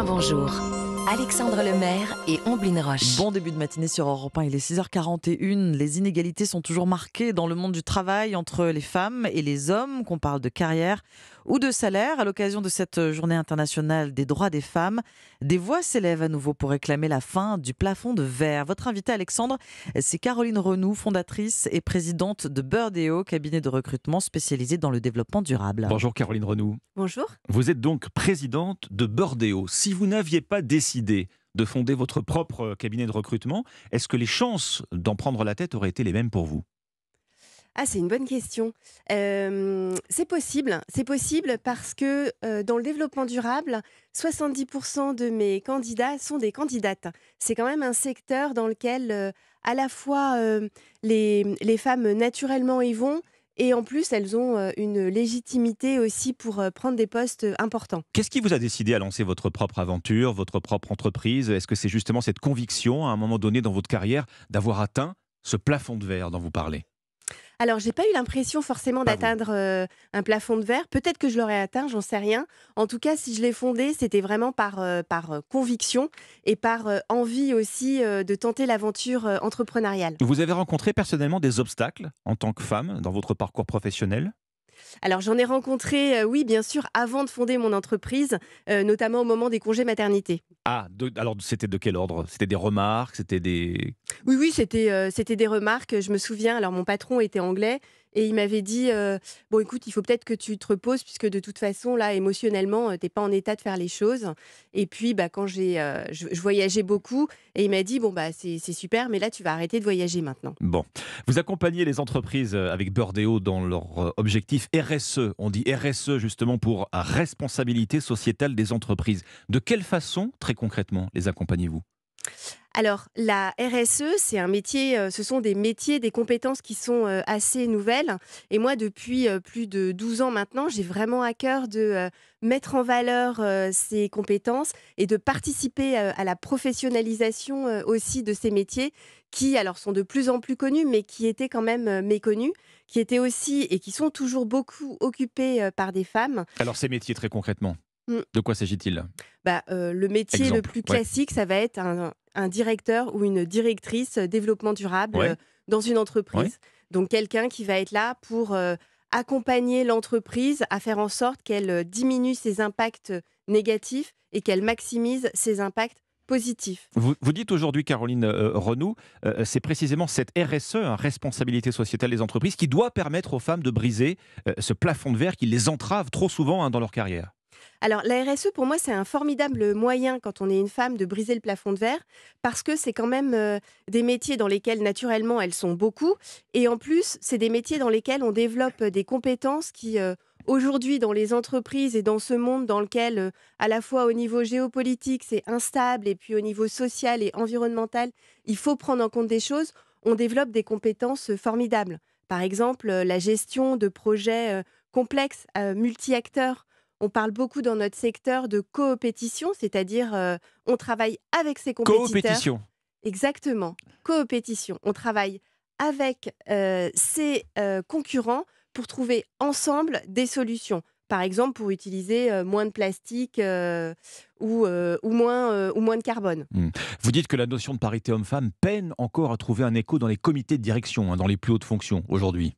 bonjour. Alexandre Lemaire et Omblin Roche. Bon début de matinée sur Europe 1, il est 6h41. Les inégalités sont toujours marquées dans le monde du travail entre les femmes et les hommes, qu'on parle de carrière ou de salaire. À l'occasion de cette journée internationale des droits des femmes, des voix s'élèvent à nouveau pour réclamer la fin du plafond de verre. Votre invitée, Alexandre, c'est Caroline Renoux, fondatrice et présidente de Burdeo cabinet de recrutement spécialisé dans le développement durable. Bonjour Caroline Renoux. Bonjour. Vous êtes donc présidente de Burdeo. Si vous n'aviez pas décidé de fonder votre propre cabinet de recrutement, est-ce que les chances d'en prendre la tête auraient été les mêmes pour vous ah, c'est une bonne question. Euh, c'est possible, c'est possible parce que euh, dans le développement durable, 70% de mes candidats sont des candidates. C'est quand même un secteur dans lequel euh, à la fois les, femmes naturellement y vont, et en plus, elles ont euh, une légitimité aussi pour euh, prendre des postes euh, importants. Qu'est-ce qui vous a décidé à lancer votre propre aventure, votre propre entreprise Est-ce que c'est justement cette conviction, à un moment donné dans votre carrière, d'avoir atteint ce plafond de verre dont vous parlez alors, j'ai pas eu l'impression forcément d'atteindre euh, un plafond de verre. Peut-être que je l'aurais atteint, j'en sais rien. En tout cas, si je l'ai fondé, c'était vraiment par, euh, par euh, conviction et par envie aussi de tenter l'aventure entrepreneuriale. Vous avez rencontré personnellement des obstacles en tant que femme dans votre parcours professionnel alors j'en ai rencontré, euh, oui, bien sûr, avant de fonder mon entreprise, euh, notamment au moment des congés maternité. Ah, alors c'était de quel ordre C'était des remarques C'était des... Oui, oui, c'était euh, c'était des remarques. Je me souviens, alors mon patron était anglais et il m'avait dit Bon, écoute, il faut peut-être que tu te reposes, puisque de toute façon, là, émotionnellement, tu n'es pas en état de faire les choses. Et puis, bah, quand j'ai, je, voyageais beaucoup, et il m'a dit Bon, bah, c'est, super, mais là, tu vas arrêter de voyager maintenant. Bon. Vous accompagnez les entreprises avec Burdeo dans leur objectif RSE. On dit RSE justement pour responsabilité sociétale des entreprises. De quelle façon, très concrètement, les accompagnez-vous alors, la RSE, c'est un métier, euh, ce sont des métiers, des compétences qui sont euh, assez nouvelles. Et moi, depuis euh, plus de 12 ans maintenant, j'ai vraiment à cœur de mettre en valeur ces compétences et de participer à la professionnalisation aussi de ces métiers qui, alors, sont de plus en plus connus, mais qui étaient quand même méconnus, qui étaient aussi et qui sont toujours beaucoup occupés par des femmes. Alors, ces métiers, très concrètement, mm. de quoi s'agit-il bah, Le métier le plus classique, ça va être un, un directeur ou une directrice développement durable euh, dans une entreprise. Donc quelqu'un qui va être là pour euh, accompagner l'entreprise à faire en sorte qu'elle euh, diminue ses impacts négatifs et qu'elle maximise ses impacts positifs. Vous, dites aujourd'hui, Caroline Renou, c'est précisément cette RSE, hein, responsabilité sociétale des entreprises, qui doit permettre aux femmes de briser ce plafond de verre qui les entrave trop souvent hein, dans leur carrière. Alors, la RSE, pour moi, c'est un formidable moyen, quand on est une femme, de briser le plafond de verre, parce que c'est quand même euh, des métiers dans lesquels, naturellement, elles sont beaucoup. Et en plus, c'est des métiers dans lesquels on développe euh, des compétences qui... Euh, aujourd'hui dans les entreprises et dans ce monde dans lequel, à la fois au niveau géopolitique, c'est instable, et puis au niveau social et environnemental, il faut prendre en compte des choses, on développe des compétences formidables. Par exemple, la gestion de projets complexes, multi-acteurs, on parle beaucoup dans notre secteur de coopétition, c'est-à-dire euh, on travaille avec ses compétiteurs. Coopétition. Exactement, coopétition. On travaille avec euh, ses euh, concurrents pour trouver ensemble des solutions. Par exemple, pour utiliser moins de plastique ou, moins, de carbone. Hmm. Vous dites que la notion de parité homme-femme peine encore à trouver un écho dans les comités de direction, hein, dans les plus hautes fonctions aujourd'hui.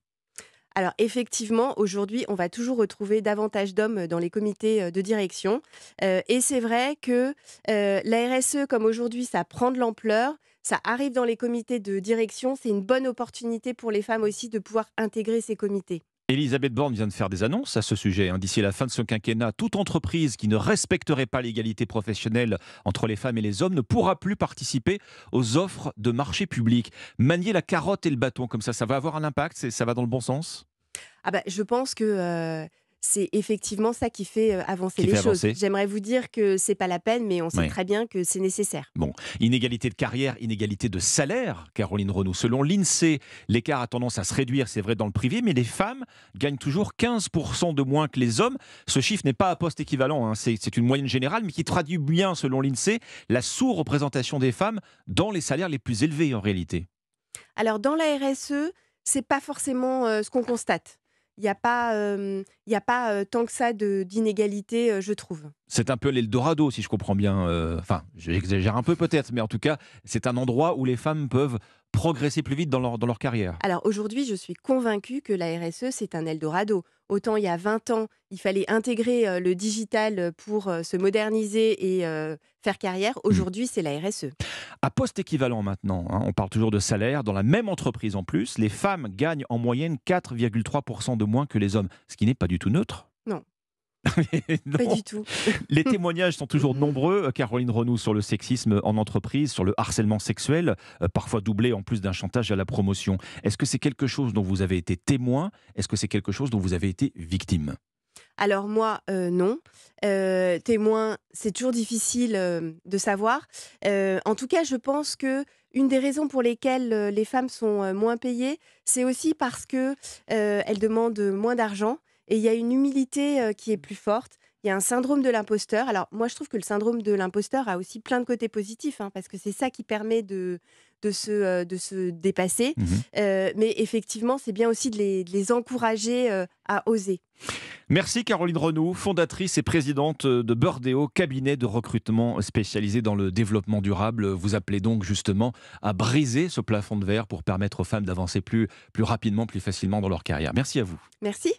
Alors effectivement, aujourd'hui, on va toujours retrouver davantage d'hommes euh, dans les comités euh, de direction. Euh, et c'est vrai que la RSE, comme aujourd'hui, ça prend de l'ampleur. Ça arrive dans les comités de direction. C'est une bonne opportunité pour les femmes aussi de pouvoir intégrer ces comités. Elisabeth Borne vient de faire des annonces à ce sujet. Hein. D'ici la fin de ce quinquennat, toute entreprise qui ne respecterait pas l'égalité professionnelle entre les femmes et les hommes ne pourra plus participer aux offres de marché public. Manier la carotte et le bâton comme ça, ça va avoir un impact Ça va dans le bon sens ah bah, Je pense que... Euh, c'est effectivement ça qui fait euh, avancer les choses. J'aimerais vous dire que ce n'est pas la peine, mais on sait très bien que c'est nécessaire. Bon, inégalité de carrière, inégalité de salaire, Caroline Renaud. Selon l'INSEE, l'écart a tendance à se réduire, c'est vrai dans le privé, mais les femmes gagnent toujours 15% de moins que les hommes. Ce chiffre n'est pas à poste équivalent, hein. c'est une moyenne générale, mais qui traduit bien, selon l'INSEE, la sous-représentation des femmes dans les salaires les plus élevés en réalité. Alors dans la RSE, ce n'est pas forcément euh, ce qu'on constate il n'y a pas, y a pas tant que ça d'inégalité, je trouve. C'est un peu l'Eldorado, si je comprends bien. Enfin, j'exagère un peu peut-être, mais en tout cas, c'est un endroit où les femmes peuvent progresser plus vite dans leur, dans leur carrière Alors aujourd'hui, je suis convaincue que la RSE, c'est un Eldorado. Autant il y a 20 ans, il fallait intégrer euh, le digital pour euh, se moderniser et euh, faire carrière. Mmh. Aujourd'hui, c'est la RSE. À poste équivalent maintenant, hein, on parle toujours de salaire. Dans la même entreprise en plus, les femmes gagnent en moyenne 4,3% de moins que les hommes, ce qui n'est pas du tout neutre pas du tout. Les témoignages sont toujours nombreux, Caroline Renou sur le sexisme en entreprise, sur le harcèlement sexuel, euh, parfois doublé en plus d'un chantage à la promotion. Est-ce que c'est quelque chose dont vous avez été témoin Est-ce que c'est quelque chose dont vous avez été victime alors moi, euh, non. Euh, témoin, c'est toujours difficile de savoir. en tout cas, je pense que une des raisons pour lesquelles les femmes sont moins payées, c'est aussi parce qu'elles elles demandent moins d'argent et il y a une humilité qui est plus forte. Il y a un syndrome de l'imposteur. Alors moi, je trouve que le syndrome de l'imposteur a aussi plein de côtés positifs, hein, parce que c'est ça qui permet de, se, dépasser. Mmh mais effectivement, c'est bien aussi de les, encourager à oser. Merci Caroline Renou, fondatrice et présidente de Burdeo, cabinet de recrutement spécialisé dans le développement durable. Vous appelez donc justement à briser ce plafond de verre pour permettre aux femmes d'avancer plus rapidement, plus facilement dans leur carrière. Merci à vous. Merci.